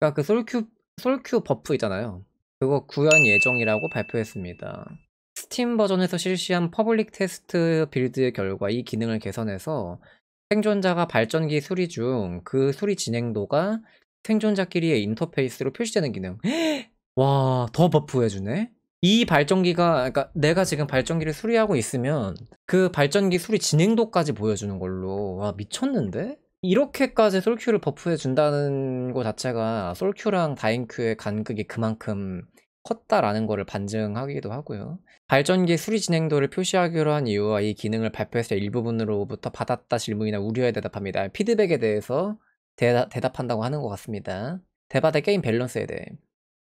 그러니까 그 솔큐 솔큐 버프 있잖아요. 그거 구현 예정이라고 발표했습니다. 스팀 버전에서 실시한 퍼블릭 테스트 빌드의 결과 이 기능을 개선해서 생존자가 발전기 수리 중 그 수리 진행도가 생존자끼리의 인터페이스로 표시되는 기능. 와, 더 버프해주네? 이 발전기가, 그러니까 내가 지금 발전기를 수리하고 있으면 그 발전기 수리 진행도까지 보여주는 걸로. 와, 미쳤는데? 이렇게까지 솔큐를 버프해 준다는 것 자체가 솔큐랑 다인큐의 간극이 그만큼 컸다라는 것을 반증하기도 하고요. 발전기 수리 진행도를 표시하기로 한 이유와 이 기능을 발표했을 때 일부분으로부터 받았다 질문이나 우려에 대답합니다. 피드백에 대해서 대답, 대답한다고 하는 것 같습니다. 대바대 게임 밸런스에 대해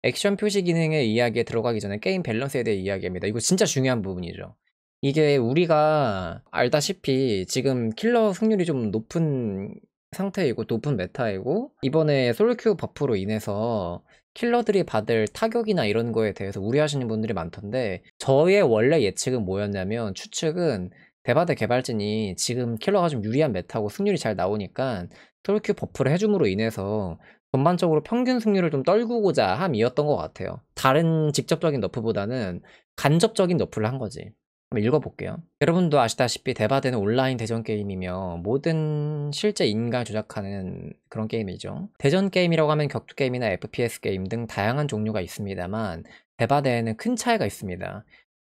액션 표시 기능의 이야기에 들어가기 전에 게임 밸런스에 대해 이야기합니다. 이거 진짜 중요한 부분이죠. 이게 우리가 알다시피 지금 킬러 승률이 좀 높은 상태이고 높은 메타이고 이번에 솔큐 버프로 인해서 킬러들이 받을 타격이나 이런 거에 대해서 우려하시는 분들이 많던데 저의 원래 예측은 뭐였냐면 추측은 대바대 개발진이 지금 킬러가 좀 유리한 메타고 승률이 잘 나오니까 솔큐 버프를 해줌으로 인해서 전반적으로 평균 승률을 좀 떨구고자 함이었던 것 같아요. 다른 직접적인 너프보다는 간접적인 너프를 한 거지. 한번 읽어볼게요. 여러분도 아시다시피 대바대는 온라인 대전 게임이며 모든 실제 인간 조작하는 그런 게임이죠. 대전 게임이라고 하면 격투 게임이나 FPS 게임 등 다양한 종류가 있습니다만 대바대에는 큰 차이가 있습니다.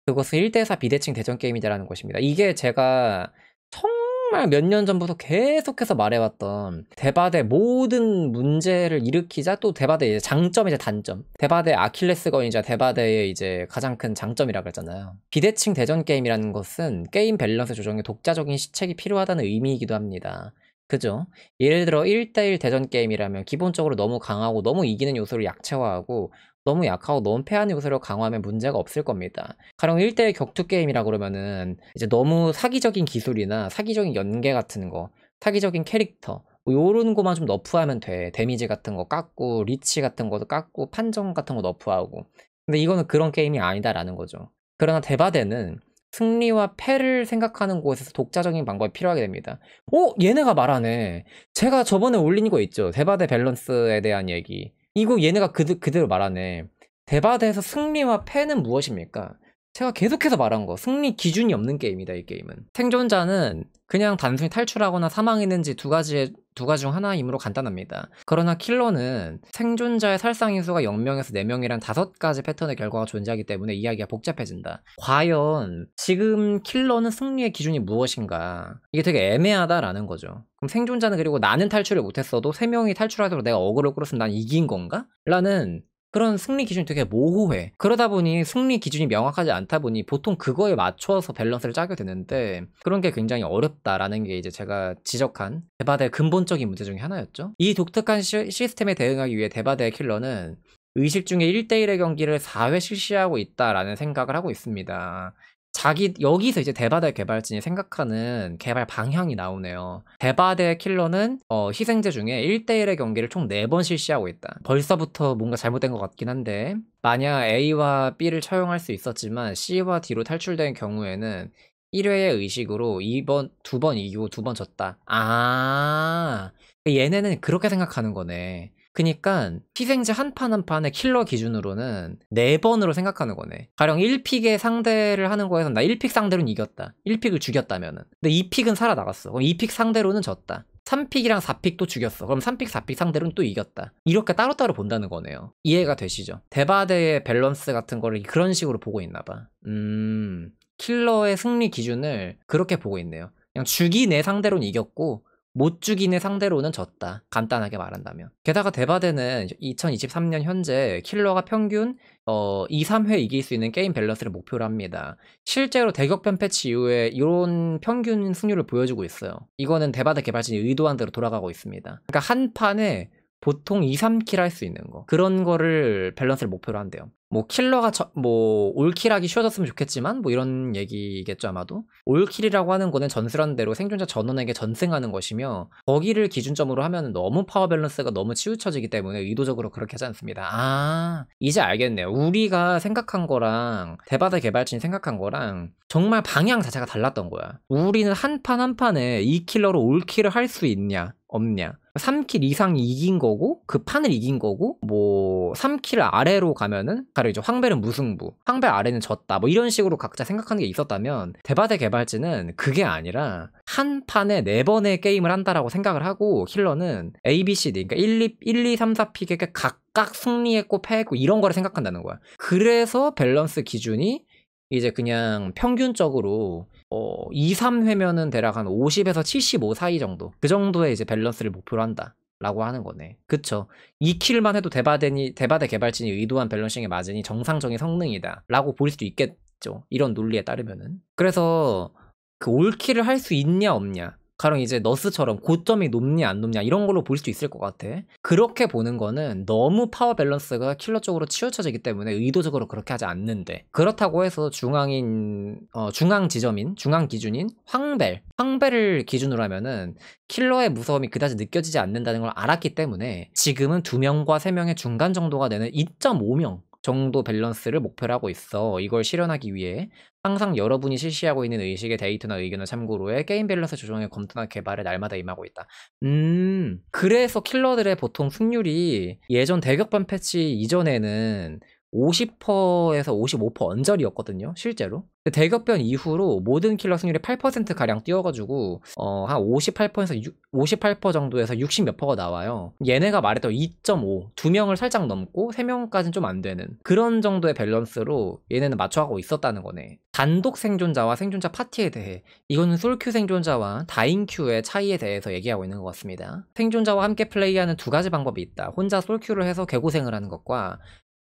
그것은 1대4 비대칭 대전 게임이다라는 것입니다. 이게 제가 처 정말 몇 년 전부터 계속해서 말해왔던 대바대 모든 문제를 일으키자 또 대바대의 장점이자 단점 대바대 아킬레스건이자 대바대의 이제 가장 큰 장점이라 그랬잖아요 비대칭 대전 게임이라는 것은 게임 밸런스 조정에 독자적인 시책이 필요하다는 의미이기도 합니다 그죠? 예를 들어 1대1 대전 게임이라면 기본적으로 너무 강하고 너무 이기는 요소를 약체화하고 너무 약하고 너무 패하는 요소를 강화하면 문제가 없을 겁니다. 가령 1대1 격투 게임이라 그러면은 이제 너무 사기적인 기술이나 사기적인 연계 같은 거, 사기적인 캐릭터, 뭐 요런 거만 좀 너프하면 돼. 데미지 같은 거 깎고, 리치 같은 것도 깎고, 판정 같은 거 너프하고. 근데 이거는 그런 게임이 아니다라는 거죠. 그러나 대바대는 승리와 패를 생각하는 곳에서 독자적인 방법이 필요하게 됩니다. 어? 얘네가 말하네. 제가 저번에 올린 거 있죠. 대바대 밸런스에 대한 얘기. 이거 얘네가 그, 그대로 말하네. 대바대에서 승리와 패는 무엇입니까? 제가 계속해서 말한 거 승리 기준이 없는 게임이다 이 게임은 생존자는 그냥 단순히 탈출하거나 사망했는지 두 가지의 두 가지 중 하나이므로 간단합니다. 그러나 킬러는 생존자의 살상 인수가 0명에서 4명이란 5가지 패턴의 결과가 존재하기 때문에 이야기가 복잡해진다. 과연 지금 킬러는 승리의 기준이 무엇인가? 이게 되게 애매하다라는 거죠. 그럼 생존자는 그리고 나는 탈출을 못했어도 3명이 탈출하도록 내가 어그로 끌었으면 난 이긴 건가? 라는 그런 승리 기준이 되게 모호해. 그러다 보니 승리 기준이 명확하지 않다 보니 보통 그거에 맞춰서 밸런스를 짜게 되는데 그런 게 굉장히 어렵다라는 게 이제 제가 지적한 대바대의 근본적인 문제 중에 하나였죠. 이 독특한 시, 스템에 대응하기 위해 대바대의 킬러는 의식 중에 1대1의 경기를 4회 실시하고 있다라는 생각을 하고 있습니다. 자기 여기서 이제 대바대 개발진이 생각하는 개발 방향이 나오네요. 대바대 킬러는 어, 희생제 중에 1대1의 경기를 총 4번 실시하고 있다. 벌써부터 뭔가 잘못된 것 같긴 한데 만약 A와 B를 처형할 수 있었지만 C와 D로 탈출된 경우에는 1회의 의식으로 2번, 2번 이기고 2번 졌다. 아, 얘네는 그렇게 생각하는 거네. 그니까 희생자 한 판 한 판의 킬러 기준으로는 4번으로 생각하는 거네. 가령 1픽에 상대를 하는 거에서 나 1픽 상대로는 이겼다. 1픽을 죽였다면은. 근데 2픽은 살아나갔어. 그럼 2픽 상대로는 졌다. 3픽이랑 4픽도 죽였어. 그럼 3픽, 4픽 상대로는 또 이겼다. 이렇게 따로따로 본다는 거네요. 이해가 되시죠? 대바대의 밸런스 같은 거를 그런 식으로 보고 있나 봐. 음, 킬러의 승리 기준을 그렇게 보고 있네요. 그냥 죽이 내 상대로는 이겼고, 못 죽이는 상대로는 졌다. 간단하게 말한다면. 게다가 대바대는 2023년 현재 킬러가 평균 어, 2, 3회 이길 수 있는 게임 밸런스를 목표로 합니다. 실제로 대격변 패치 이후에 이런 평균 승률을 보여주고 있어요. 이거는 대바대 개발진이 의도한 대로 돌아가고 있습니다. 그러니까 한 판에 보통 2, 3킬 할 수 있는 거 그런 거를 밸런스를 목표로 한대요. 뭐 킬러가 저, 뭐 올킬하기 쉬워졌으면 좋겠지만 뭐 이런 얘기겠죠 아마도 올킬이라고 하는 거는 전술한 대로 생존자 전원에게 전승하는 것이며 거기를 기준점으로 하면 너무 파워 밸런스가 너무 치우쳐지기 때문에 의도적으로 그렇게 하지 않습니다 아 이제 알겠네요 우리가 생각한 거랑 대바다 개발진이 생각한 거랑 정말 방향 자체가 달랐던 거야 우리는 한 판 한 판에 이 킬러로 올킬을 할 수 있냐 없냐 3킬 이상 이긴 거고 그 판을 이긴 거고 뭐 3킬 아래로 가면은 가령 이제 황벨은 무승부 황벨 아래는 졌다 뭐 이런 식으로 각자 생각하는 게 있었다면 대바대 개발진은 그게 아니라 한 판에 네 번의 게임을 한다라고 생각을 하고 킬러는 A, B, C, D 그러니까 1, 2, 1, 2, 3, 4 픽에게 각각 승리했고 패했고 이런 거를 생각한다는 거야 그래서 밸런스 기준이 이제 그냥 평균적으로 어, 2, 3회면은 대략 한 50에서 75 사이 정도. 그 정도의 이제 밸런스를 목표로 한다. 라고 하는 거네. 그쵸. 2킬만 해도 대바대니, 대바대 개발진이 의도한 밸런싱에 맞으니 정상적인 성능이다. 라고 볼 수도 있겠죠. 이런 논리에 따르면은. 그래서 그 올킬을 할 수 있냐 없냐. 가령 이제 너스처럼 고점이 높냐 안 높냐 이런 걸로 볼 수 있을 것 같아. 그렇게 보는 거는 너무 파워 밸런스가 킬러 쪽으로 치우쳐지기 때문에 의도적으로 그렇게 하지 않는데 그렇다고 해서 중앙인 어, 중앙 지점인 중앙 기준인 황벨 황벨을 기준으로 하면은 킬러의 무서움이 그다지 느껴지지 않는다는 걸 알았기 때문에 지금은 두 명과 세 명의 중간 정도가 되는 2.5명 정도 밸런스를 목표로 하고 있어. 이걸 실현하기 위해 항상 여러분이 실시하고 있는 의식의 데이터나 의견을 참고로 해 게임 밸런스 조정의 검토나 개발에 날마다 임하고 있다. 음, 그래서 킬러들의 보통 승률이 예전 대격반 패치 이전에는 50%에서 55% 언저리였거든요, 실제로. 대격변 이후로 모든 킬러 승률이 8%가량 뛰어가지고, 어, 한 58%에서 6, 58% 정도에서 60 몇 퍼가 나와요. 얘네가 말했던 2.5, 2명을 살짝 넘고 3명까지는 좀 안 되는 그런 정도의 밸런스로 얘네는 맞춰가고 있었다는 거네. 단독 생존자와 생존자 파티에 대해, 이거는 솔큐 생존자와 다인큐의 차이에 대해서 얘기하고 있는 것 같습니다. 생존자와 함께 플레이하는 두 가지 방법이 있다. 혼자 솔큐를 해서 개고생을 하는 것과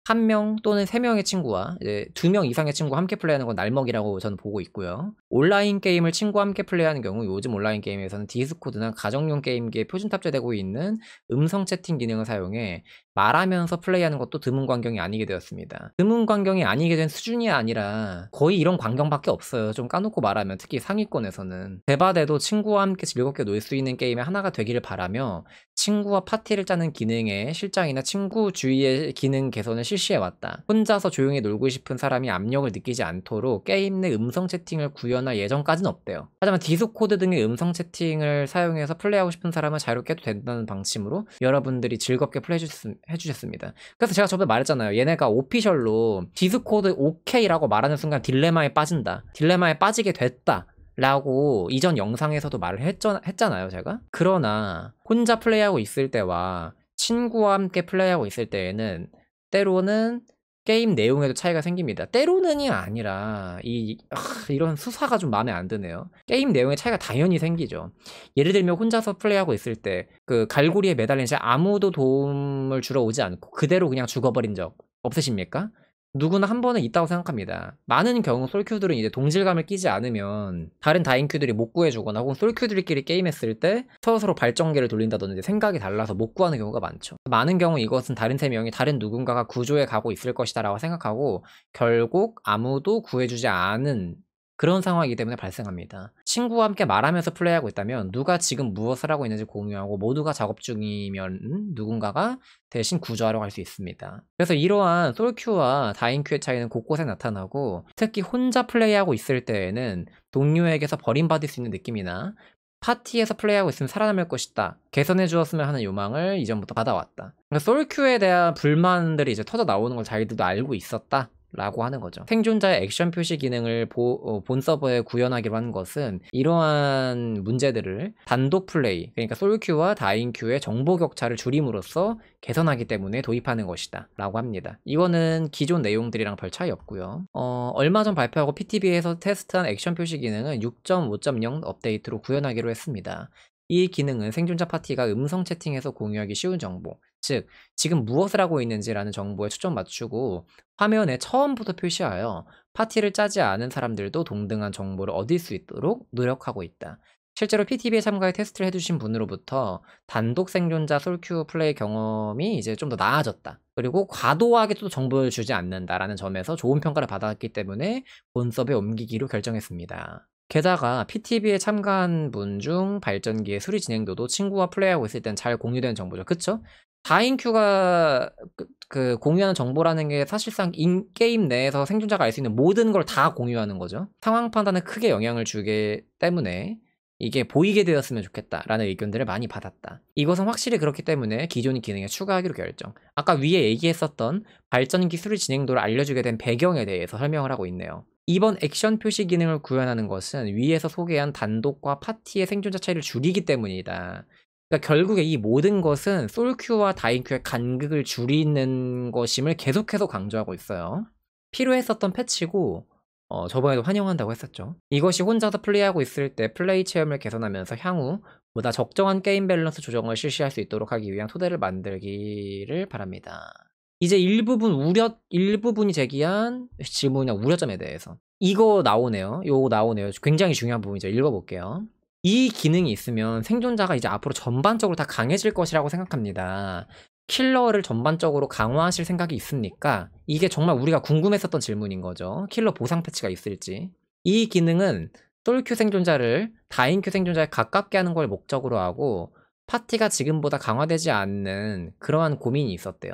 한명 또는 세 명의 친구와 두 명 이상의 친구 함께 플레이하는 건 날먹이라고 저는 보고 있고요. 온라인 게임을 친구와 함께 플레이하는 경우 요즘 온라인 게임에서는 디스코드나 가정용 게임기에 표준 탑재되고 있는 음성 채팅 기능을 사용해 말하면서 플레이하는 것도 드문 광경이 아니게 되었습니다. 드문 광경이 아니게 된 수준이 아니라 거의 이런 광경밖에 없어요. 좀 까놓고 말하면 특히 상위권에서는 대바대도 친구와 함께 즐겁게 놀 수 있는 게임의 하나가 되기를 바라며 친구와 파티를 짜는 기능에 실장이나 친구 주위의 기능 개선을 실시해왔다. 혼자서 조용히 놀고 싶은 사람이 압력을 느끼지 않도록 게임 내 음성 채팅을 구현할 예정까지는 없대요. 하지만 디스코드 등의 음성 채팅을 사용해서 플레이하고 싶은 사람은 자유롭게 해도 된다는 방침으로 여러분들이 즐겁게 플레이해 주셨습니다. 해주셨습니다. 그래서 제가 저번에 말했잖아요. 얘네가 오피셜로 디스코드 OK라고 말하는 순간 딜레마에 빠진다. 딜레마에 빠지게 됐다. 라고 이전 영상에서도 말을 했잖, 했잖아요, 제가. 그러나 혼자 플레이하고 있을 때와 친구와 함께 플레이하고 있을 때에는 때로는 게임 내용에도 차이가 생깁니다. 때로는이 아니라 이 아, 이런 수사가 좀 마음에 안 드네요. 게임 내용에 차이가 당연히 생기죠. 예를 들면 혼자서 플레이하고 있을 때 그 갈고리에 매달린 채 아무도 도움을 주러 오지 않고 그대로 그냥 죽어버린 적 없으십니까? 누구나 한 번은 있다고 생각합니다. 많은 경우 솔큐들은 이제 동질감을 끼지 않으면 다른 다인큐들이 못 구해주거나 혹은 솔큐들끼리 게임했을 때 서로서로 발전기를 돌린다든지 생각이 달라서 못 구하는 경우가 많죠. 많은 경우 이것은 다른 세 명이 다른 누군가가 구조해 가고 있을 것이다라고 생각하고 결국 아무도 구해주지 않은 그런 상황이기 때문에 발생합니다. 친구와 함께 말하면서 플레이하고 있다면 누가 지금 무엇을 하고 있는지 공유하고 모두가 작업 중이면 누군가가 대신 구조하러 갈 수 있습니다. 그래서 이러한 솔큐와 다인큐의 차이는 곳곳에 나타나고 특히 혼자 플레이하고 있을 때에는 동료에게서 버림받을 수 있는 느낌이나 파티에서 플레이하고 있으면 살아남을 것이다. 개선해 주었으면 하는 요망을 이전부터 받아왔다. 그러니까 솔큐에 대한 불만들이 이제 터져 나오는 걸 자기들도 알고 있었다. 라고 하는 거죠. 생존자의 액션 표시 기능을 보, 어, 본 서버에 구현하기로 한 것은 이러한 문제들을 단독 플레이, 그러니까 솔큐와 다인큐의 정보 격차를 줄임으로써 개선하기 때문에 도입하는 것이다 라고 합니다. 이거는 기존 내용들이랑 별 차이 없고요. 어, 얼마 전 발표하고 PTB에서 테스트한 액션 표시 기능은 6.5.0 업데이트로 구현하기로 했습니다. 이 기능은 생존자 파티가 음성 채팅에서 공유하기 쉬운 정보, 즉, 지금 무엇을 하고 있는지라는 정보에 초점 맞추고 화면에 처음부터 표시하여 파티를 짜지 않은 사람들도 동등한 정보를 얻을 수 있도록 노력하고 있다. 실제로 PTB에 참가해 테스트를 해주신 분으로부터 단독 생존자 솔큐 플레이 경험이 이제 좀 더 나아졌다. 그리고 과도하게 또 정보를 주지 않는다라는 점에서 좋은 평가를 받았기 때문에 본섭에 옮기기로 결정했습니다. 게다가 PTB에 참가한 분 중 발전기의 수리 진행도도 친구와 플레이하고 있을 땐 잘 공유된 정보죠. 그쵸? 4인큐가 그, 그 공유하는 정보라는 게 사실상 인게임 내에서 생존자가 알 수 있는 모든 걸 다 공유하는 거죠. 상황 판단에 크게 영향을 주기 때문에 이게 보이게 되었으면 좋겠다라는 의견들을 많이 받았다. 이것은 확실히 그렇기 때문에 기존 기능에 추가하기로 결정. 아까 위에 얘기했었던 발전 기술 의 진행도를 알려주게 된 배경에 대해서 설명을 하고 있네요. 이번 액션 표시 기능을 구현하는 것은 위에서 소개한 단독과 파티의 생존자 차이를 줄이기 때문이다. 그러니까 결국에 이 모든 것은 솔큐와 다인큐의 간극을 줄이는 것임을 계속해서 강조하고 있어요. 필요했었던 패치고 어, 저번에도 환영한다고 했었죠. 이것이 혼자서 플레이하고 있을 때 플레이 체험을 개선하면서 향후 보다 뭐 적정한 게임 밸런스 조정을 실시할 수 있도록 하기 위한 토대를 만들기를 바랍니다. 이제 일부분 우려 일부분이 제기한 질문이나 우려점에 대해서 이거 나오네요. 요거 나오네요. 굉장히 중요한 부분이죠. 읽어볼게요. 이 기능이 있으면 생존자가 이제 앞으로 전반적으로 다 강해질 것이라고 생각합니다. 킬러를 전반적으로 강화하실 생각이 있습니까? 이게 정말 우리가 궁금했었던 질문인 거죠. 킬러 보상 패치가 있을지. 이 기능은 솔큐 생존자를 다인큐 생존자에 가깝게 하는 걸 목적으로 하고 파티가 지금보다 강화되지 않는 그러한 고민이 있었대요.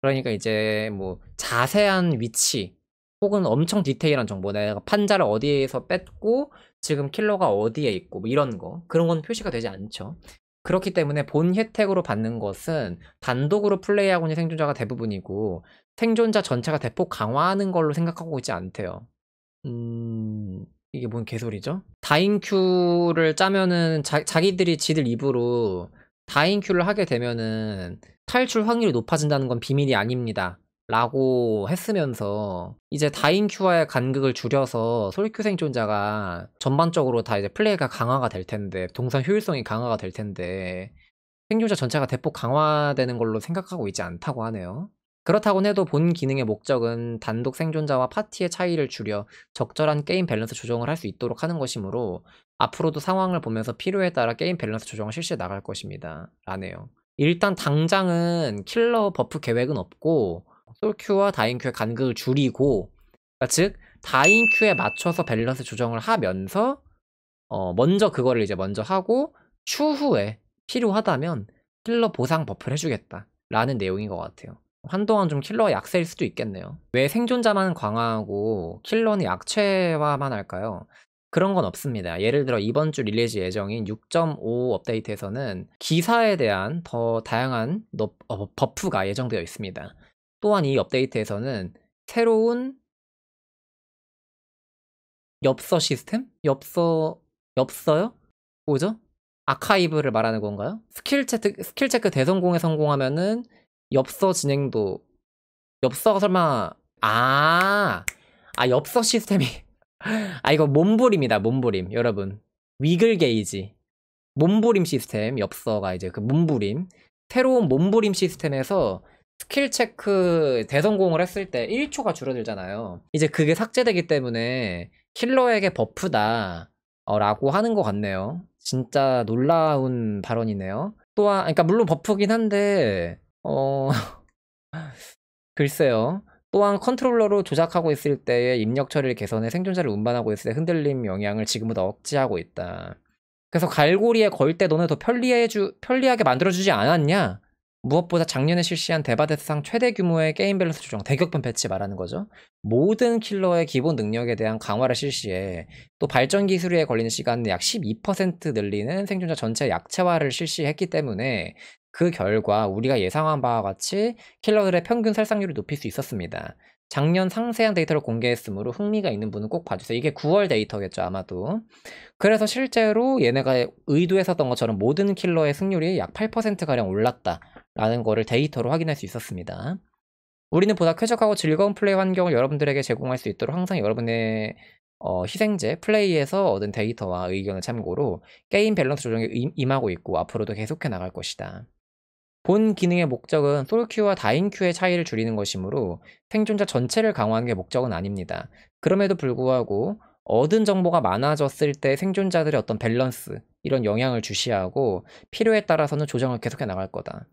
그러니까 이제 뭐 자세한 위치, 혹은 엄청 디테일한 정보 내가 판자를 어디에서 뺐고 지금 킬러가 어디에 있고 뭐 이런 거 그런 건 표시가 되지 않죠 그렇기 때문에 본 혜택으로 받는 것은 단독으로 플레이하고 있는 생존자가 대부분이고 생존자 전체가 대폭 강화하는 걸로 생각하고 있지 않대요 음... 이게 뭔 개소리죠? 다인큐를 짜면은 자, 자기들이 지들 입으로 다인큐를 하게 되면은 탈출 확률이 높아진다는 건 비밀이 아닙니다 라고 했으면서 이제 다인큐와의 간극을 줄여서 솔리큐 생존자가 전반적으로 다 이제 플레이가 강화가 될 텐데 동선 효율성이 강화가 될 텐데 생존자 전체가 대폭 강화되는 걸로 생각하고 있지 않다고 하네요. 그렇다고 해도 본 기능의 목적은 단독 생존자와 파티의 차이를 줄여 적절한 게임 밸런스 조정을 할 수 있도록 하는 것이므로 앞으로도 상황을 보면서 필요에 따라 게임 밸런스 조정을 실시해 나갈 것입니다. 라네요. 일단 당장은 킬러 버프 계획은 없고 솔큐와 다인큐의 간극을 줄이고 그러니까 즉 다인큐에 맞춰서 밸런스 조정을 하면서 어, 먼저 그거를 이제 먼저 하고 추후에 필요하다면 킬러 보상 버프를 해주겠다 라는 내용인 것 같아요 한동안 좀 킬러가 약세일 수도 있겠네요 왜 생존자만 강화하고 킬러는 약체화만 할까요? 그런 건 없습니다. 예를 들어 이번 주 릴리즈 예정인 6.5 업데이트에서는 기사에 대한 더 다양한 어, 버프가 예정되어 있습니다. 또한 이 업데이트에서는 새로운 엽서 시스템? 엽서 엽서요? 뭐죠? 아카이브를 말하는 건가요? 스킬 체크 스킬 체크 대성공에 성공하면은 엽서 진행도 엽서가 설마 아, 아 엽서 시스템이 아 이거 몸부림이다 몸부림 여러분 위글 게이지 몸부림 시스템 엽서가 이제 그 몸부림 새로운 몸부림 시스템에서 스킬 체크 대성공을 했을 때 1초가 줄어들잖아요. 이제 그게 삭제되기 때문에 킬러에게 버프다 라고 하는 것 같네요. 진짜 놀라운 발언이네요. 또한 그러니까 물론 버프긴 한데 어 글쎄요. 또한 컨트롤러로 조작하고 있을 때의 입력 처리를 개선해 생존자를 운반하고 있을 때 흔들림 영향을 지금보다 억제하고 있다. 그래서 갈고리에 걸 때 너네 더 편리해주, 편리하게 만들어주지 않았냐? 무엇보다 작년에 실시한 데바데스상 최대 규모의 게임 밸런스 조정, 대격변 배치 말하는 거죠. 모든 킬러의 기본 능력에 대한 강화를 실시해 또 발전 기술에 걸리는 시간을 약12% 늘리는 생존자 전체 약체화를 실시했기 때문에 그 결과 우리가 예상한 바와 같이 킬러들의 평균 살상률을 높일 수 있었습니다. 작년 상세한 데이터를 공개했으므로 흥미가 있는 분은 꼭 봐주세요. 이게 9월 데이터겠죠, 아마도. 그래서 실제로 얘네가 의도했었던 것처럼 모든 킬러의 승률이 약 8%가량 올랐다. 라는 거를 데이터로 확인할 수 있었습니다. 우리는 보다 쾌적하고 즐거운 플레이 환경을 여러분들에게 제공할 수 있도록 항상 여러분의 어, 희생제 플레이에서 얻은 데이터와 의견을 참고로 게임 밸런스 조정에 임하고 있고 앞으로도 계속해 나갈 것이다. 본 기능의 목적은 솔큐와 다인큐의 차이를 줄이는 것이므로 생존자 전체를 강화하는 게 목적은 아닙니다. 그럼에도 불구하고 얻은 정보가 많아졌을 때 생존자들의 어떤 밸런스 이런 영향을 주시하고 필요에 따라서는 조정을 계속해 나갈 거다.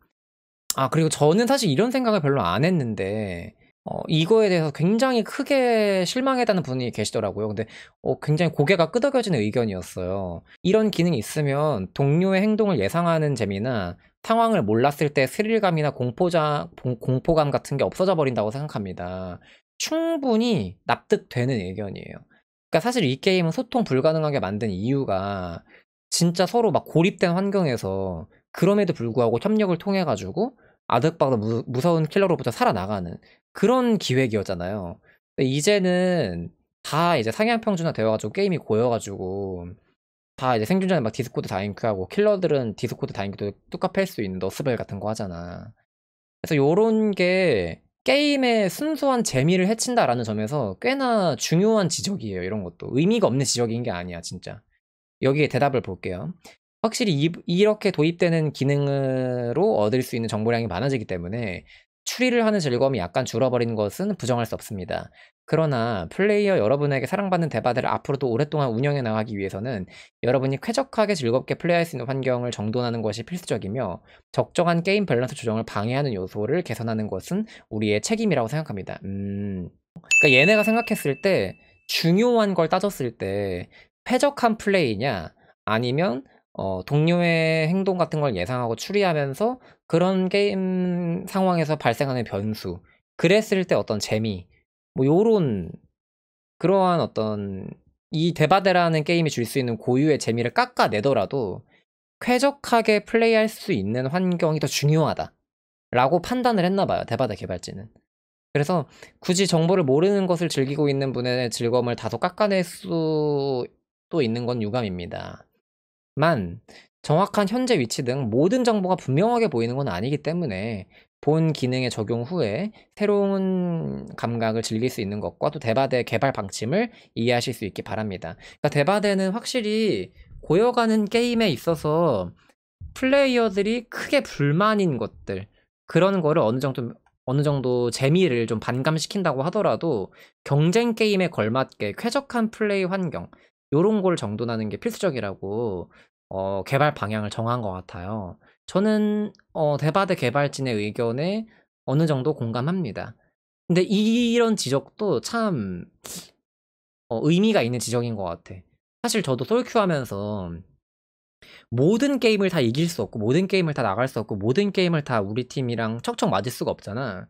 아, 그리고 저는 사실 이런 생각을 별로 안 했는데, 어, 이거에 대해서 굉장히 크게 실망했다는 분이 계시더라고요. 근데 어, 굉장히 고개가 끄덕여지는 의견이었어요. 이런 기능이 있으면 동료의 행동을 예상하는 재미나 상황을 몰랐을 때 스릴감이나 공포자, 공포감 같은 게 없어져 버린다고 생각합니다. 충분히 납득되는 의견이에요. 그러니까 사실 이 게임은 소통 불가능하게 만든 이유가 진짜 서로 막 고립된 환경에서 그럼에도 불구하고 협력을 통해 가지고 아득박득 무, 서운 킬러로부터 살아나가는 그런 기획이었잖아요. 이제는 다 이제 상향 평준화 되어가지고 게임이 고여가지고 다 이제 생존자는 막 디스코드 다 잉크하고 킬러들은 디스코드 다 잉크도 뚜껑 팰수 있는 너스벨 같은 거 하잖아. 그래서 요런 게 게임의 순수한 재미를 해친다라는 점에서 꽤나 중요한 지적이에요. 이런 것도 의미가 없는 지적인 게 아니야, 진짜. 여기에 대답을 볼게요. 확실히 이, 이렇게 도입되는 기능으로 얻을 수 있는 정보량이 많아지기 때문에 추리를 하는 즐거움이 약간 줄어버리는 것은 부정할 수 없습니다. 그러나 플레이어 여러분에게 사랑받는 대바들을 앞으로도 오랫동안 운영해 나가기 위해서는 여러분이 쾌적하게 즐겁게 플레이할 수 있는 환경을 정돈하는 것이 필수적이며 적정한 게임 밸런스 조정을 방해하는 요소를 개선하는 것은 우리의 책임이라고 생각합니다. 음. 그니까 얘네가 생각했을 때 중요한 걸 따졌을 때 쾌적한 플레이냐 아니면 어, 동료의 행동 같은 걸 예상하고 추리하면서 그런 게임 상황에서 발생하는 변수, 그랬을 때 어떤 재미, 뭐 요런 그러한 어떤 이대바데라는 게임이 줄 수 있는 고유의 재미를 깎아내더라도 쾌적하게 플레이할 수 있는 환경이 더 중요하다. 라고 판단을 했나 봐요. 대바데 개발진은. 그래서 굳이 정보를 모르는 것을 즐기고 있는 분의 즐거움을 다소 깎아낼 수도 있는 건 유감입니다. 만 정확한 현재 위치 등 모든 정보가 분명하게 보이는 건 아니기 때문에 본 기능의 적용 후에 새로운 감각을 즐길 수 있는 것과 또 대바대 개발 방침을 이해하실 수 있기 바랍니다. 그러니까 대바대는 확실히 고여가는 게임에 있어서 플레이어들이 크게 불만인 것들 그런 거를 어느 정도 어느 정도 재미를 좀 반감시킨다고 하더라도 경쟁 게임에 걸맞게 쾌적한 플레이 환경 요런 걸 정돈하는 게 필수적이라고 어, 개발 방향을 정한 것 같아요. 저는 어, 대바드 개발진의 의견에 어느 정도 공감합니다. 근데 이런 지적도 참 어, 의미가 있는 지적인 것 같아. 사실 저도 솔큐 하면서 모든 게임을 다 이길 수 없고 모든 게임을 다 나갈 수 없고 모든 게임을 다 우리 팀이랑 척척 맞을 수가 없잖아.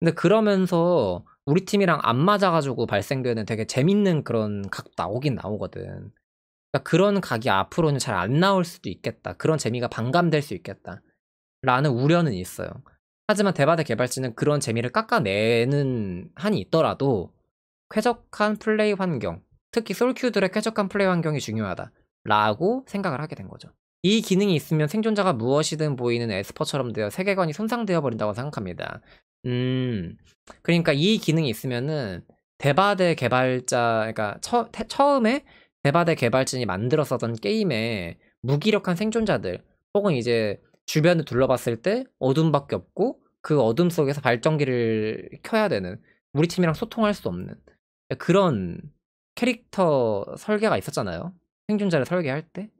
근데 그러면서 우리 팀이랑 안 맞아가지고 발생되는 되게 재밌는 그런 각 나오긴 나오거든. 그러니까 그런 각이 앞으로는 잘 안 나올 수도 있겠다. 그런 재미가 반감될 수 있겠다. 라는 우려는 있어요. 하지만 대바대 개발진은 그런 재미를 깎아내는 한이 있더라도 쾌적한 플레이 환경, 특히 솔큐들의 쾌적한 플레이 환경이 중요하다. 라고 생각을 하게 된 거죠. 이 기능이 있으면 생존자가 무엇이든 보이는 에스퍼처럼 되어 세계관이 손상되어 버린다고 생각합니다. 음. 그러니까 이 기능이 있으면은 데바데 개발자 그러니까 처, 태, 처음에 데바데 개발진이 만들었었던 게임에 무기력한 생존자들 혹은 이제 주변을 둘러봤을 때 어둠밖에 없고 그 어둠 속에서 발전기를 켜야 되는 우리 팀이랑 소통할 수 없는 그런 캐릭터 설계가 있었잖아요. 생존자를 설계할 때.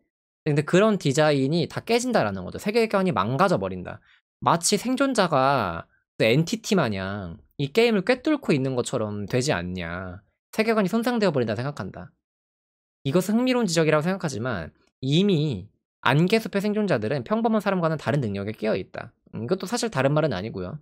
근데 그런 디자인이 다 깨진다라는 거죠. 세계관이 망가져 버린다. 마치 생존자가 그 엔티티 마냥 이 게임을 꿰뚫고 있는 것처럼 되지 않냐. 세계관이 손상되어 버린다 생각한다. 이것은 흥미로운 지적이라고 생각하지만 이미 안개 숲의 생존자들은 평범한 사람과는 다른 능력에 끼어 있다. 음, 이것도 사실 다른 말은 아니고요.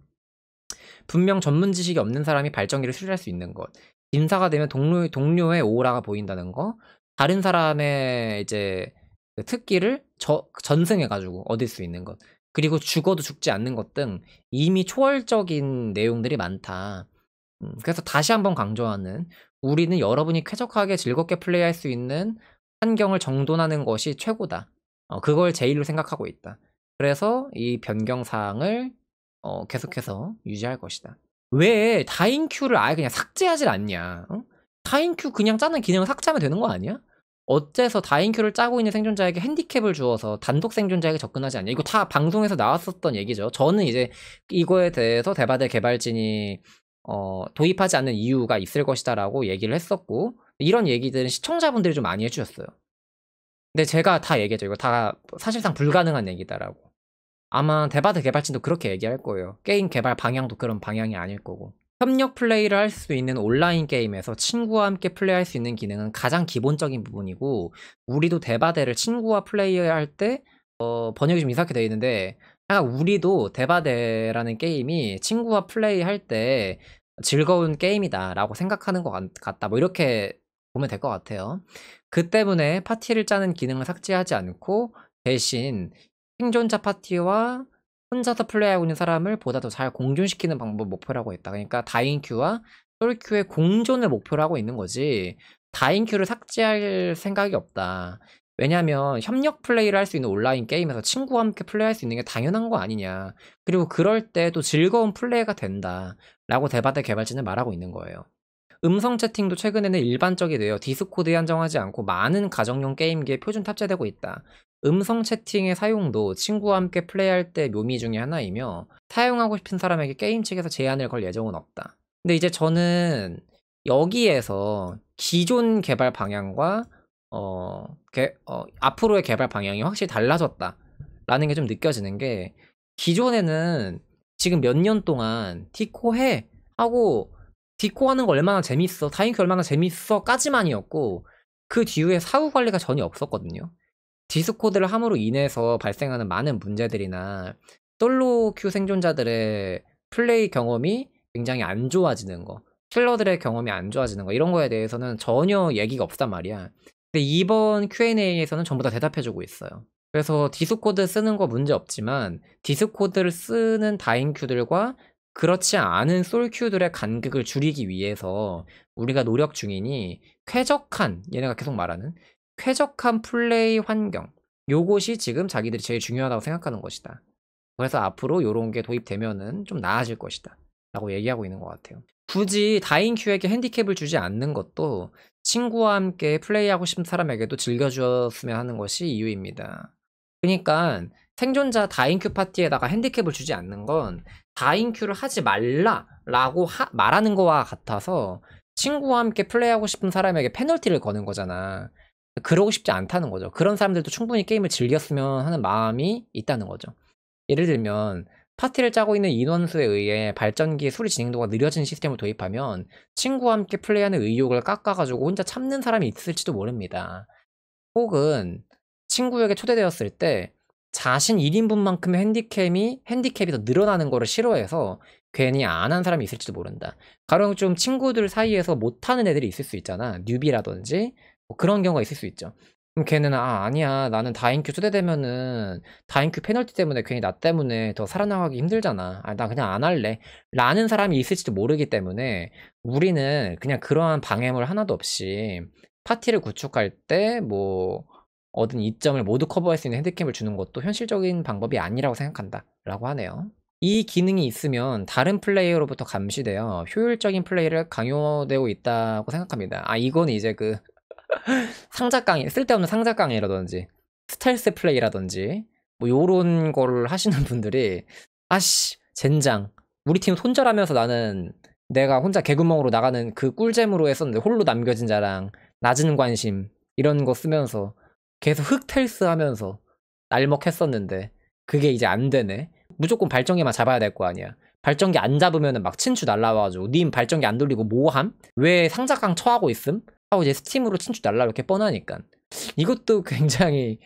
분명 전문 지식이 없는 사람이 발전기를 수리할 수 있는 것, 인사가 되면 동료, 동료의 오라가 보인다는 거, 다른 사람의 이제 그 특기를 저, 전승해가지고 얻을 수 있는 것, 그리고 죽어도 죽지 않는 것 등 이미 초월적인 내용들이 많다. 음, 그래서 다시 한번 강조하는 우리는 여러분이 쾌적하게 즐겁게 플레이할 수 있는 환경을 정돈하는 것이 최고다. 어, 그걸 제일로 생각하고 있다. 그래서 이 변경 사항을 어, 계속해서 유지할 것이다. 왜 다인큐를 아예 그냥 삭제하질 않냐? 어? 다인큐 그냥 짜는 기능을 삭제하면 되는 거 아니야? 어째서 다인큐를 짜고 있는 생존자에게 핸디캡을 주어서 단독 생존자에게 접근하지 않냐. 이거 다 방송에서 나왔었던 얘기죠. 저는 이제 이거에 대해서 대바대 개발진이 어, 도입하지 않는 이유가 있을 것이다라고 얘기를 했었고 이런 얘기들은 시청자분들이 좀 많이 해주셨어요. 근데 제가 다 얘기했죠. 이거 다 사실상 불가능한 얘기다라고. 아마 대바드 개발진도 그렇게 얘기할 거예요. 게임 개발 방향도 그런 방향이 아닐 거고. 협력 플레이를 할 수 있는 온라인 게임에서 친구와 함께 플레이할 수 있는 기능은 가장 기본적인 부분이고 우리도 대바대를 친구와 플레이할 때 어, 번역이 좀 이상하게 되어 있는데 약간 우리도 대바대라는 게임이 친구와 플레이할 때 즐거운 게임이다라고 생각하는 것 같다 뭐 이렇게 보면 될 것 같아요 그 때문에 파티를 짜는 기능을 삭제하지 않고 대신 생존자 파티와 혼자서 플레이하고 있는 사람을 보다 더 잘 공존시키는 방법을 목표라고 했다. 그러니까 다인큐와 솔큐의 공존을 목표로 하고 있는 거지 다인큐를 삭제할 생각이 없다. 왜냐하면 협력 플레이를 할 수 있는 온라인 게임에서 친구와 함께 플레이할 수 있는 게 당연한 거 아니냐. 그리고 그럴 때또 즐거운 플레이가 된다. 라고 대바대 개발진은 말하고 있는 거예요. 음성 채팅도 최근에는 일반적이되어 디스코드에 한정하지 않고 많은 가정용 게임기에 표준 탑재되고 있다. 음성 채팅의 사용도 친구와 함께 플레이할 때 묘미 중의 하나이며 사용하고 싶은 사람에게 게임 측에서 제한을 걸 예정은 없다. 근데 이제 저는 여기에서 기존 개발 방향과 어, 개, 어, 앞으로의 개발 방향이 확실히 달라졌다. 라는 게 좀 느껴지는 게 기존에는 지금 몇 년 동안 디코 해 하고 디코 하는 거 얼마나 재밌어 다인큐 얼마나 재밌어 까지만이었고 그 뒤에 사후 관리가 전혀 없었거든요 디스코드를 함으로 인해서 발생하는 많은 문제들이나 솔로 큐 생존자들의 플레이 경험이 굉장히 안 좋아지는 거, 킬러들의 경험이 안 좋아지는 거 이런 거에 대해서는 전혀 얘기가 없단 말이야. 근데 이번 Q&A에서는 전부 다 대답해주고 있어요. 그래서 디스코드 쓰는 거 문제 없지만 디스코드를 쓰는 다인 큐들과 그렇지 않은 솔큐들의 간극을 줄이기 위해서 우리가 노력 중이니 쾌적한 얘네가 계속 말하는 쾌적한 플레이 환경 요것이 지금 자기들이 제일 중요하다고 생각하는 것이다. 그래서 앞으로 이런 게 도입되면은 좀 나아질 것이다. 라고 얘기하고 있는 것 같아요. 굳이 다인큐에게 핸디캡을 주지 않는 것도 친구와 함께 플레이하고 싶은 사람에게도 즐겨주었으면 하는 것이 이유입니다. 그러니까 생존자 다인큐 파티에다가 핸디캡을 주지 않는 건 다인큐를 하지 말라라고 하, 말하는 것과 같아서 친구와 함께 플레이하고 싶은 사람에게 페널티를 거는 거잖아. 그러고 싶지 않다는 거죠. 그런 사람들도 충분히 게임을 즐겼으면 하는 마음이 있다는 거죠. 예를 들면 파티를 짜고 있는 인원수에 의해 발전기의 수리 진행도가 느려진 시스템을 도입하면 친구와 함께 플레이하는 의욕을 깎아가지고 혼자 참는 사람이 있을지도 모릅니다. 혹은 친구에게 초대되었을 때 자신 1인분만큼의 핸디캡이 핸디캡이 더 늘어나는 거를 싫어해서 괜히 안 한 사람이 있을지도 모른다. 가령 좀 친구들 사이에서 못하는 애들이 있을 수 있잖아. 뉴비라든지 뭐 그런 경우가 있을 수 있죠. 그럼 걔는 아 아니야 나는 다인큐 초대되면은 다인큐 페널티 때문에 괜히 나 때문에 더 살아나가기 힘들잖아 아나 그냥 안 할래 라는 사람이 있을지도 모르기 때문에 우리는 그냥 그러한 방해물 하나도 없이 파티를 구축할 때 뭐 얻은 이점을 모두 커버할 수 있는 핸드캠을 주는 것도 현실적인 방법이 아니라고 생각한다 라고 하네요 이 기능이 있으면 다른 플레이어로부터 감시되어 효율적인 플레이를 강요되고 있다고 생각합니다 아 이건 이제 그 상자 깡이 쓸데없는 상자 깡이라든지 스텔스 플레이라든지, 뭐, 요런 걸 하시는 분들이, 아씨, 젠장. 우리 팀 손절하면서 나는 내가 혼자 개구멍으로 나가는 그 꿀잼으로 했었는데, 홀로 남겨진 자랑, 낮은 관심, 이런 거 쓰면서, 계속 흑텔스 하면서, 날먹했었는데, 그게 이제 안 되네. 무조건 발전기만 잡아야 될 거 아니야. 발전기 안 잡으면 막 친추 날라와가지고 님 발전기 안 돌리고 뭐함? 왜 상자깡 처하고 있음? 하고 이제 스팀으로 친추 날라 이렇게 뻔하니까 이것도 굉장히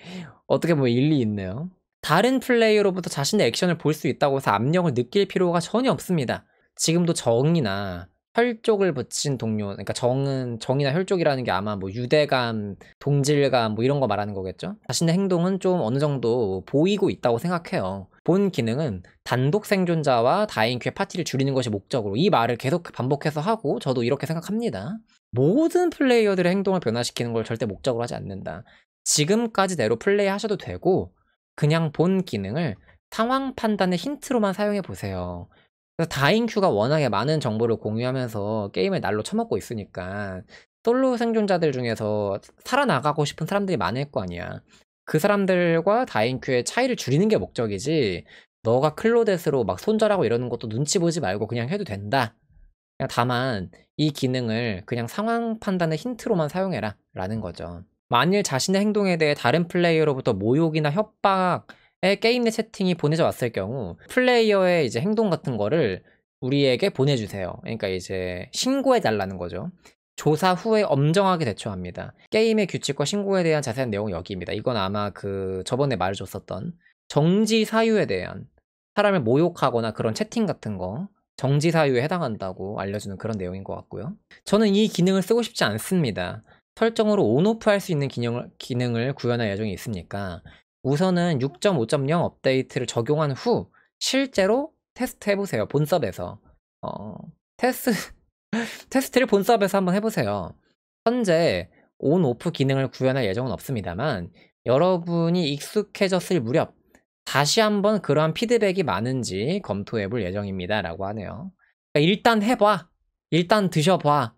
어떻게 보면 일리 있네요. 다른 플레이어로부터 자신의 액션을 볼 수 있다고 해서 압력을 느낄 필요가 전혀 없습니다. 지금도 정이나 혈족을 붙인 동료, 그러니까 정은 정이나 혈족이라는 게 아마 뭐 유대감, 동질감 뭐 이런 거 말하는 거겠죠. 자신의 행동은 좀 어느 정도 보이고 있다고 생각해요. 본 기능은 단독 생존자와 다인큐의 파티를 줄이는 것이 목적으로 이 말을 계속 반복해서 하고 저도 이렇게 생각합니다. 모든 플레이어들의 행동을 변화시키는 걸 절대 목적으로 하지 않는다. 지금까지대로 플레이하셔도 되고 그냥 본 기능을 상황 판단의 힌트로만 사용해 보세요. 다인큐가 워낙에 많은 정보를 공유하면서 게임을 날로 처먹고 있으니까 솔로 생존자들 중에서 살아나가고 싶은 사람들이 많을 거 아니야. 그 사람들과 다인큐의 차이를 줄이는 게 목적이지 너가 클로데스로 막 손절하고 이러는 것도 눈치 보지 말고 그냥 해도 된다. 그냥 다만 이 기능을 그냥 상황 판단의 힌트로만 사용해라 라는 거죠. 만일 자신의 행동에 대해 다른 플레이어로부터 모욕이나 협박의 게임 내 채팅이 보내져 왔을 경우 플레이어의 이제 행동 같은 거를 우리에게 보내주세요. 그러니까 이제 신고해 달라는 거죠. 조사 후에 엄정하게 대처합니다. 게임의 규칙과 신고에 대한 자세한 내용은 여기입니다. 이건 아마 그 저번에 말해줬었던 정지 사유에 대한 사람을 모욕하거나 그런 채팅 같은 거 정지 사유에 해당한다고 알려주는 그런 내용인 것 같고요. 저는 이 기능을 쓰고 싶지 않습니다. 설정으로 온오프 할 수 있는 기능을, 기능을 구현할 예정이 있습니까 우선은 6.5.0 업데이트를 적용한 후 실제로 테스트 해보세요. 본섭에서. 어, 테스트, 테스트를 본수업에서 한번 해보세요. 현재 온, 오프 기능을 구현할 예정은 없습니다만 여러분이 익숙해졌을 무렵 다시 한번 그러한 피드백이 많은지 검토해 볼 예정입니다. 라고 하네요. 그러니까 일단 해봐. 일단 드셔봐.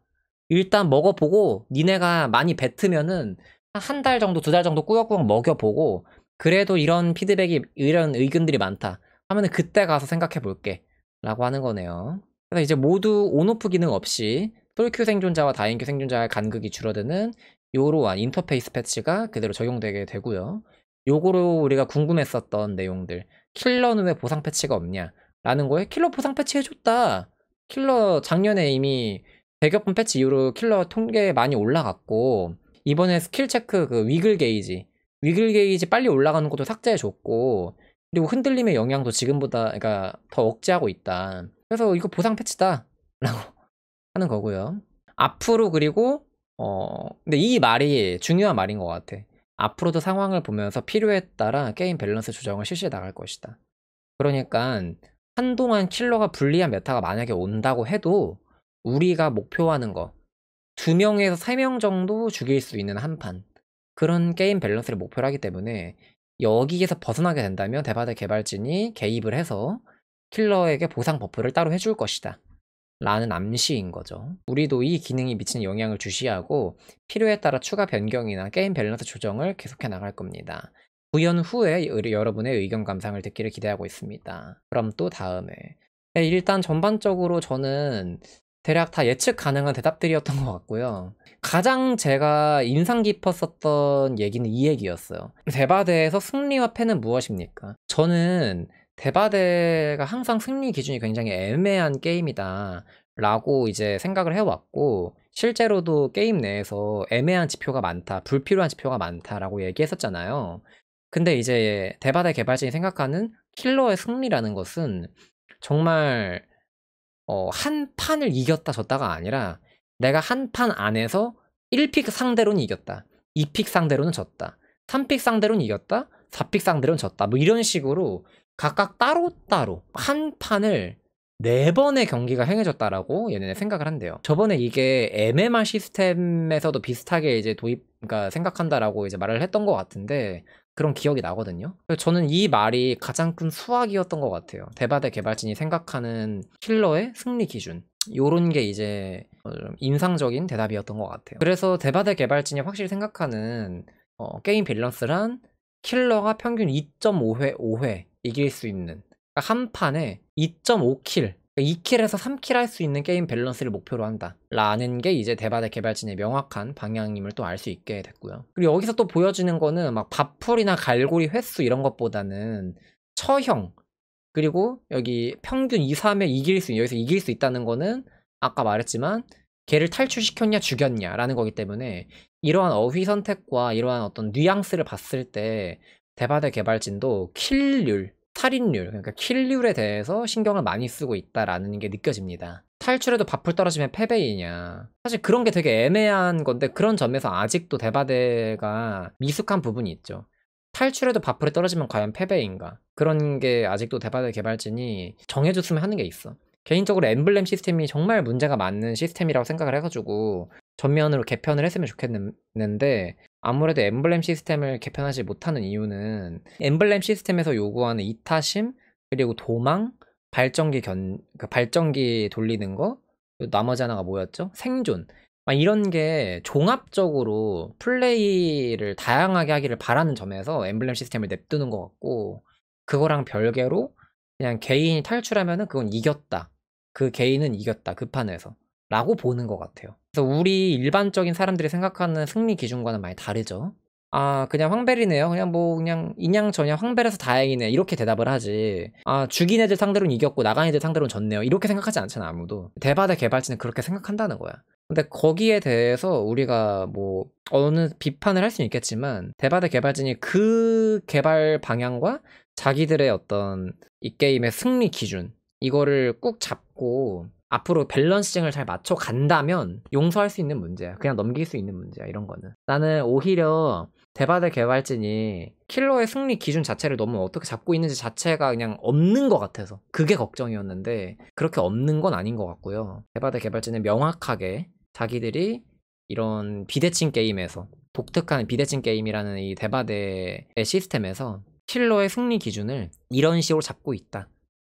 일단 먹어보고 니네가 많이 뱉으면은 한 달 정도, 두 달 정도 꾸역꾸역 먹여보고 그래도 이런 피드백이, 이런 의견들이 많다. 하면은 그때 가서 생각해 볼게. 라고 하는 거네요. 그래서 이제 모두 온오프 기능 없이 똘큐 생존자와 다인큐 생존자의 간극이 줄어드는 요로한 인터페이스 패치가 그대로 적용되게 되고요. 요거로 우리가 궁금했었던 내용들 킬러는 왜 보상 패치가 없냐 라는 거에 킬러 보상 패치 해줬다 킬러 작년에 이미 100여 번 패치 이후로 킬러 통계 많이 올라갔고 이번에 스킬 체크 그 위글 게이지 위글 게이지 빨리 올라가는 것도 삭제해줬고 그리고 흔들림의 영향도 지금보다 그러니까 더 억제하고 있다 그래서 이거 보상 패치다 라고 하는 거고요. 앞으로 그리고 어 근데 이 말이 중요한 말인 것 같아. 앞으로도 상황을 보면서 필요에 따라 게임 밸런스 조정을 실시해 나갈 것이다. 그러니까 한동안 킬러가 불리한 메타가 만약에 온다고 해도 우리가 목표하는 거 두 명에서 세 명 정도 죽일 수 있는 한 판 그런 게임 밸런스를 목표로 하기 때문에 여기에서 벗어나게 된다면 대바대 개발진이 개입을 해서 킬러에게 보상 버프를 따로 해줄 것이다. 라는 암시인 거죠. 우리도 이 기능이 미치는 영향을 주시하고 필요에 따라 추가 변경이나 게임 밸런스 조정을 계속해 나갈 겁니다. 구현 후에 여러분의 의견 감상을 듣기를 기대하고 있습니다. 그럼 또 다음에. 네, 일단 전반적으로 저는 대략 다 예측 가능한 대답들이었던 것 같고요. 가장 제가 인상 깊었었던 얘기는 이 얘기였어요. 대바대에서 승리와 패는 무엇입니까? 저는 대바대가 항상 승리 기준이 굉장히 애매한 게임이다. 라고 이제 생각을 해왔고, 실제로도 게임 내에서 애매한 지표가 많다, 불필요한 지표가 많다라고 얘기했었잖아요. 근데 이제 대바대 개발진이 생각하는 킬러의 승리라는 것은 정말 어, 한 판을 이겼다 졌다가 아니라 내가 한 판 안에서 1픽 상대로는 이겼다. 2픽 상대로는 졌다. 3픽 상대로는 이겼다. 4픽 상대로는 졌다. 뭐 이런 식으로 각각 따로따로 한 판을 네 번의 경기가 행해졌다라고 얘네는 생각을 한대요. 저번에 이게 MMR 시스템에서도 비슷하게 이제 도입, 그러니까 생각한다라고 이제 말을 했던 것 같은데 그런 기억이 나거든요. 저는 이 말이 가장 큰 수학이었던 것 같아요. 대바대 개발진이 생각하는 킬러의 승리 기준. 요런 게 이제 어, 좀 인상적인 대답이었던 것 같아요. 그래서 대바대 개발진이 확실히 생각하는 어, 게임 밸런스란 킬러가 평균 2.5회, 5회 이길 수 있는 그러니까 한 판에 2.5킬 2킬에서 그러니까 3킬 할 수 있는 게임 밸런스를 목표로 한다 라는 게 이제 대바대 개발진의 명확한 방향임을 또 알 수 있게 됐고요 그리고 여기서 또 보여지는 거는 막 밥풀이나 갈고리 횟수 이런 것보다는 처형 그리고 여기 평균 2, 3에 이길 수 있는 여기서 이길 수 있다는 거는 아까 말했지만 걔를 탈출시켰냐 죽였냐 라는 거기 때문에 이러한 어휘 선택과 이러한 어떤 뉘앙스를 봤을 때 대바대 개발진도 킬률, 탈인률 그러니까 킬률에 대해서 신경을 많이 쓰고 있다라는 게 느껴집니다. 탈출해도 밥풀 떨어지면 패배이냐. 사실 그런 게 되게 애매한 건데 그런 점에서 아직도 대바대가 미숙한 부분이 있죠. 탈출해도 밥풀이 떨어지면 과연 패배인가. 그런 게 아직도 대바대 개발진이 정해줬으면 하는 게 있어. 개인적으로 엠블렘 시스템이 정말 문제가 많은 시스템이라고 생각을 해가지고 전면으로 개편을 했으면 좋겠는데 아무래도 엠블렘 시스템을 개편하지 못하는 이유는 엠블렘 시스템에서 요구하는 이타심 그리고 도망 발전기 견 그러니까 발전기 돌리는 거 나머지 하나가 뭐였죠 생존 막 이런 게 종합적으로 플레이를 다양하게 하기를 바라는 점에서 엠블렘 시스템을 냅두는 것 같고 그거랑 별개로 그냥 개인이 탈출하면은 그건 이겼다 그 개인은 이겼다 그 판에서 라고 보는 것 같아요. 그래서 우리 일반적인 사람들이 생각하는 승리 기준과는 많이 다르죠. 아, 그냥 황벨이네요. 그냥 뭐, 그냥, 인양 전야 황벨에서 다행이네. 이렇게 대답을 하지. 아, 죽인 애들 상대로는 이겼고, 나간 애들 상대로는 졌네요. 이렇게 생각하지 않잖아, 아무도. 대바대 개발진은 그렇게 생각한다는 거야. 근데 거기에 대해서 우리가 뭐, 어느 비판을 할 수는 있겠지만, 대바대 개발진이 그 개발 방향과 자기들의 어떤 이 게임의 승리 기준, 이거를 꾹 잡고, 앞으로 밸런싱을 잘 맞춰 간다면 용서할 수 있는 문제야. 그냥 넘길 수 있는 문제야. 이런 거는. 나는 오히려 대바대 개발진이 킬러의 승리 기준 자체를 너무 어떻게 잡고 있는지 자체가 그냥 없는 것 같아서 그게 걱정이었는데 그렇게 없는 건 아닌 것 같고요. 대바대 개발진은 명확하게 자기들이 이런 비대칭 게임에서 독특한 비대칭 게임이라는 이 대바대의 시스템에서 킬러의 승리 기준을 이런 식으로 잡고 있다.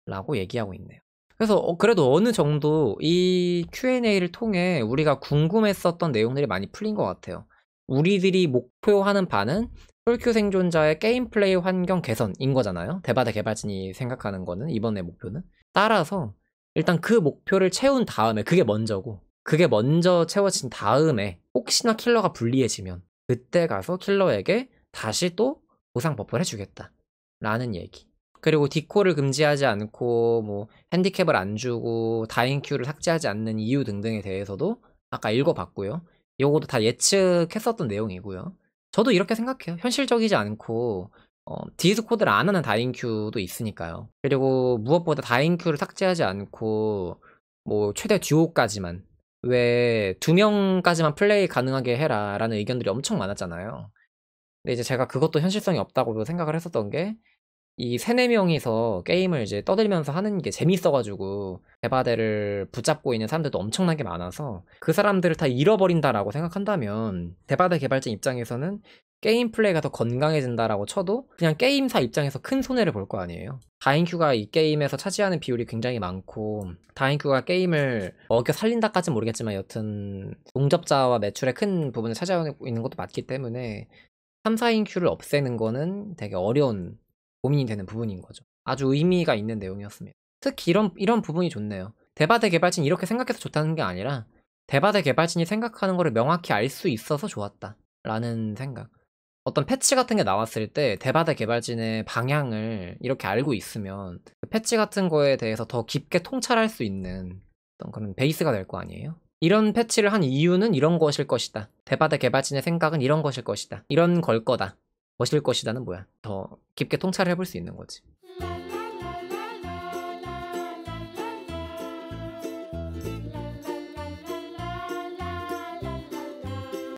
라고 얘기하고 있네요. 그래서 어, 그래도 어느 정도 이 Q&A를 통해 우리가 궁금했었던 내용들이 많이 풀린 것 같아요. 우리들이 목표하는 바는 솔큐 생존자의 게임 플레이 환경 개선인 거잖아요. 대바다 개발진이 생각하는 거는 이번에 목표는 따라서 일단 그 목표를 채운 다음에 그게 먼저고 그게 먼저 채워진 다음에 혹시나 킬러가 불리해지면 그때 가서 킬러에게 다시 또 보상 버퍼를 해주겠다 라는 얘기. 그리고 디코를 금지하지 않고 뭐 핸디캡을 안 주고 다인큐를 삭제하지 않는 이유 등등에 대해서도 아까 읽어봤고요. 요것도다 예측했었던 내용이고요. 저도 이렇게 생각해요. 현실적이지 않고 어, 디스코드를 안 하는 다인큐도 있으니까요. 그리고 무엇보다 다인큐를 삭제하지 않고 뭐 최대 듀오까지만 왜 두 명까지만 플레이 가능하게 해라라는 의견들이 엄청 많았잖아요. 근데 이제 제가 그것도 현실성이 없다고 생각을 했었던 게이 세네 명이서 게임을 이제 떠들면서 하는 게 재밌어가지고 대바대를 붙잡고 있는 사람들도 엄청나게 많아서 그 사람들을 다 잃어버린다라고 생각한다면 대바대 개발자 입장에서는 게임 플레이가 더 건강해진다라고 쳐도 그냥 게임사 입장에서 큰 손해를 볼 거 아니에요. 다인큐가 이 게임에서 차지하는 비율이 굉장히 많고 다인큐가 게임을 어겨 살린다까진 모르겠지만 여튼 동접자와 매출의 큰 부분을 차지하고 있는 것도 맞기 때문에 3, 4인큐를 없애는 거는 되게 어려운 고민이 되는 부분인 거죠. 아주 의미가 있는 내용이었습니다. 특히 이런, 이런 부분이 좋네요. 대바대 개발진이 이렇게 생각해서 좋다는 게 아니라 대바대 개발진이 생각하는 거를 명확히 알 수 있어서 좋았다. 라는 생각. 어떤 패치 같은 게 나왔을 때 대바대 개발진의 방향을 이렇게 알고 있으면 그 패치 같은 거에 대해서 더 깊게 통찰할 수 있는 어떤 그런 베이스가 될 거 아니에요? 이런 패치를 한 이유는 이런 것일 것이다. 대바대 개발진의 생각은 이런 것일 것이다. 이런 걸 거다. 멋일 것이다는 뭐야 더 깊게 통찰을 해볼 수 있는 거지